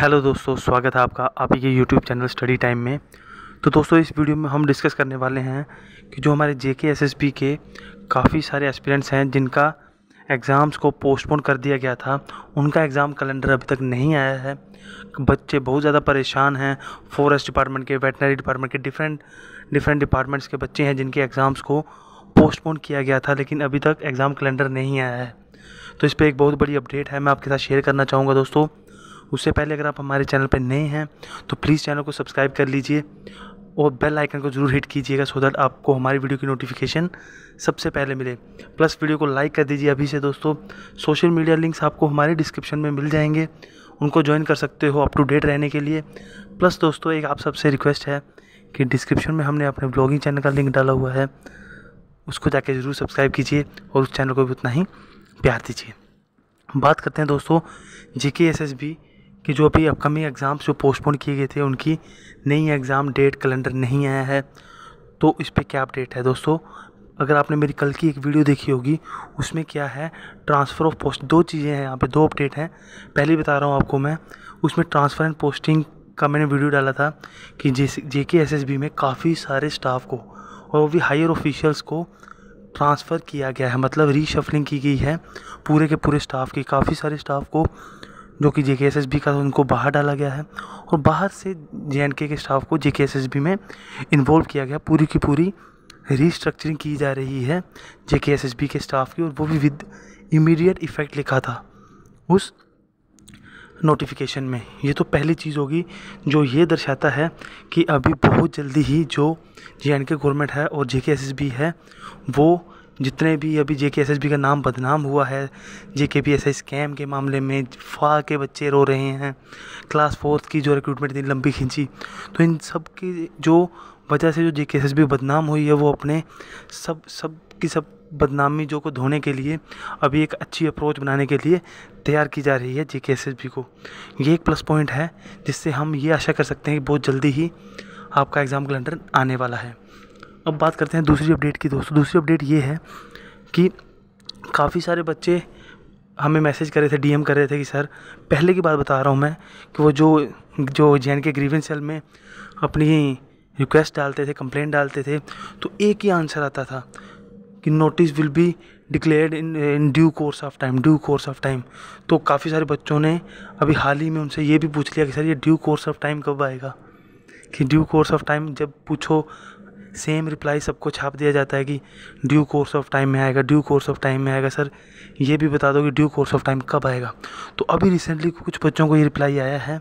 Hello दोस्तों स्वागत है आपका आप ही के यूट्यूब चैनल स्टडी टाइम में तो दोस्तों इस वीडियो में हम डिस्कस करने वाले हैं कि जो हमारे जे के एस एस बी के काफ़ी सारे एस्पिरेंट्स हैं जिनका एग्ज़ाम्स को पोस्टपोन कर दिया गया था उनका एग्ज़ाम कैलेंडर अभी तक नहीं आया है बच्चे बहुत ज़्यादा परेशान हैं फॉरेस्ट डिपार्टमेंट के वेटनरी डिपार्टमेंट के डिफरेंट डिफरेंट डिपार्टमेंट्स के बच्चे हैं जिनके एग्ज़ाम्स को पोस्टपोन किया गया था लेकिन अभी तक एग्ज़ाम कैलेंडर नहीं आया है तो इस पर एक बहुत बड़ी अपडेट है मैं आपके साथ शेयर करना चाहूँगा दोस्तों उससे पहले अगर आप हमारे चैनल पर नए हैं तो प्लीज़ चैनल को सब्सक्राइब कर लीजिए और बेल आइकन को ज़रूर हिट कीजिएगा सो दैट आपको हमारी वीडियो की नोटिफिकेशन सबसे पहले मिले प्लस वीडियो को लाइक कर दीजिए अभी से दोस्तों सोशल मीडिया लिंक्स आपको हमारे डिस्क्रिप्शन में मिल जाएंगे उनको ज्वाइन कर सकते हो अप टू डेट रहने के लिए प्लस दोस्तों एक आप सबसे रिक्वेस्ट है कि डिस्क्रिप्शन में हमने अपने ब्लॉगिंग चैनल का लिंक डाला हुआ है उसको जाके ज़रूर सब्सक्राइब कीजिए और उस चैनल को भी उतना ही प्यार दीजिए बात करते हैं दोस्तों जे के एस एस बी कि जो भी अपकमिंग एग्ज़ाम्स जो पोस्टपोन किए गए थे उनकी नई एग्ज़ाम डेट कैलेंडर नहीं आया है तो इस पर क्या अपडेट है दोस्तों अगर आपने मेरी कल की एक वीडियो देखी होगी उसमें क्या है ट्रांसफ़र ऑफ पोस्ट दो चीज़ें हैं यहाँ पे दो अपडेट हैं पहले बता रहा हूँ आपको मैं उसमें ट्रांसफ़र एंड पोस्टिंग का मैंने वीडियो डाला था कि जे जे के एस एस बी में काफ़ी सारे स्टाफ को और वो भी हायर ऑफिशियल्स को ट्रांसफ़र किया गया है मतलब रीशफलिंग की गई है पूरे के पूरे स्टाफ की काफ़ी सारे स्टाफ को जो कि जे के एस एस बी का उनको बाहर डाला गया है और बाहर से जे एंड के के स्टाफ को J K S S B में इन्वॉल्व किया गया पूरी की पूरी रीस्ट्रक्चरिंग की जा रही है J K S S B के स्टाफ की और वो भी विद इमीडिएट इफ़ेक्ट लिखा था उस नोटिफिकेशन में ये तो पहली चीज़ होगी जो ये दर्शाता है कि अभी बहुत जल्दी ही जो जे एंड के गवर्नमेंट है और जे के एस एस बी है वो जितने भी अभी जे के एस एस बी का नाम बदनाम हुआ है जे के पी एस आई स्कैम के मामले में फा के बच्चे रो रहे हैं क्लास फोर्थ की जो रिक्रूटमेंट इतनी लंबी खींची तो इन सब की जो वजह से जो जे के एस एस बी बदनाम हुई है वो अपने सब सब की सब बदनामी जो को धोने के लिए अभी एक अच्छी अप्रोच बनाने के लिए तैयार की जा रही है J K S S B को ये एक प्लस पॉइंट है जिससे हम ये आशा कर सकते हैं कि बहुत जल्दी ही आपका एग्ज़ाम कैलेंडर आने वाला है अब बात करते हैं दूसरी अपडेट की दोस्तों दूसरी अपडेट ये है कि काफ़ी सारे बच्चे हमें मैसेज कर रहे थे डीएम कर रहे थे कि सर पहले की बात बता रहा हूँ मैं कि वो जो जो जे के ग्रीवेंस सेल में अपनी रिक्वेस्ट डालते थे कंप्लेंट डालते थे तो एक ही आंसर आता था कि notice will be declared in in due course of time due course of time तो काफ़ी सारे बच्चों ने अभी हाल ही में उनसे ये भी पूछ लिया कि सर ये ड्यू कोर्स ऑफ टाइम कब आएगा कि ड्यू कोर्स ऑफ टाइम जब पूछो सेम रिप्लाई सबको छाप दिया जाता है कि ड्यू कोर्स ऑफ टाइम में आएगा ड्यू कोर्स ऑफ टाइम में आएगा सर ये भी बता दो कि ड्यू कोर्स ऑफ टाइम कब आएगा तो अभी रिसेंटली कुछ बच्चों को ये रिप्लाई आया है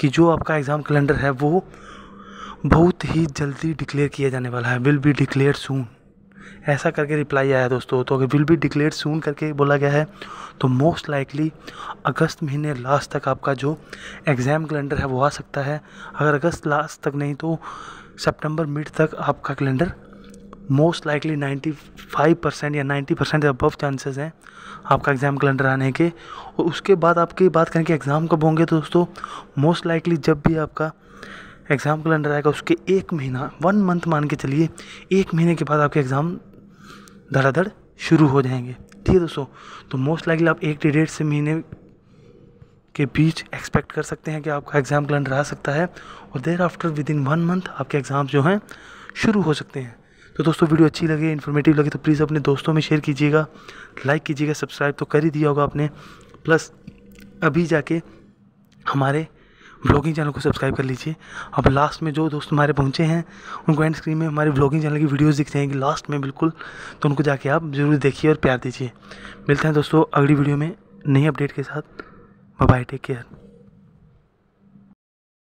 कि जो आपका एग्ज़ाम कैलेंडर है वो बहुत ही जल्दी डिक्लेयर किया जाने वाला है विल बी डिक्लेयर सून ऐसा करके रिप्लाई आया दोस्तों तो अगर विल बी डिक्लेयर सून करके बोला गया है तो मोस्ट लाइकली अगस्त महीने लास्ट तक आपका जो एग्ज़ाम कैलेंडर है वो आ सकता है अगर अगस्त लास्ट तक नहीं तो सितंबर मिड तक आपका कैलेंडर मोस्ट लाइकली 95 परसेंट या 90 परसेंट अबव चांसेस हैं आपका एग्ज़ाम कैलेंडर आने के और उसके बाद आपकी बात करें कि एग्ज़ाम कब होंगे तो दोस्तों मोस्ट लाइकली जब भी आपका एग्ज़ाम कैलेंडर आएगा उसके एक महीना वन मंथ मान के चलिए एक महीने के बाद आपके एग्ज़ाम धड़ाधड़ शुरू हो जाएंगे ठीक है दोस्तों तो मोस्ट लाइकली आप एक डेढ़ से महीने के बीच एक्सपेक्ट कर सकते हैं कि आपका एग्ज़ाम कैलेंडर आ सकता है और thereafter within one month आपके एग्ज़ाम जो हैं शुरू हो सकते हैं तो दोस्तों वीडियो अच्छी लगे इन्फॉर्मेटिव लगे तो प्लीज़ अपने दोस्तों में शेयर कीजिएगा लाइक कीजिएगा सब्सक्राइब तो कर ही दिया होगा आपने प्लस अभी जाके हमारे ब्लॉगिंग चैनल को सब्सक्राइब कर लीजिए अब लास्ट में जो दोस्त हमारे पहुंचे हैं उनको एंड स्क्रीन में हमारे ब्लॉगिंग चैनल की वीडियोस दिख जाएंगी लास्ट में बिल्कुल तो उनको जाके आप ज़रूर देखिए और प्यार दीजिए मिलते हैं दोस्तों अगली वीडियो में नई अपडेट के साथ Bye bye. Take care.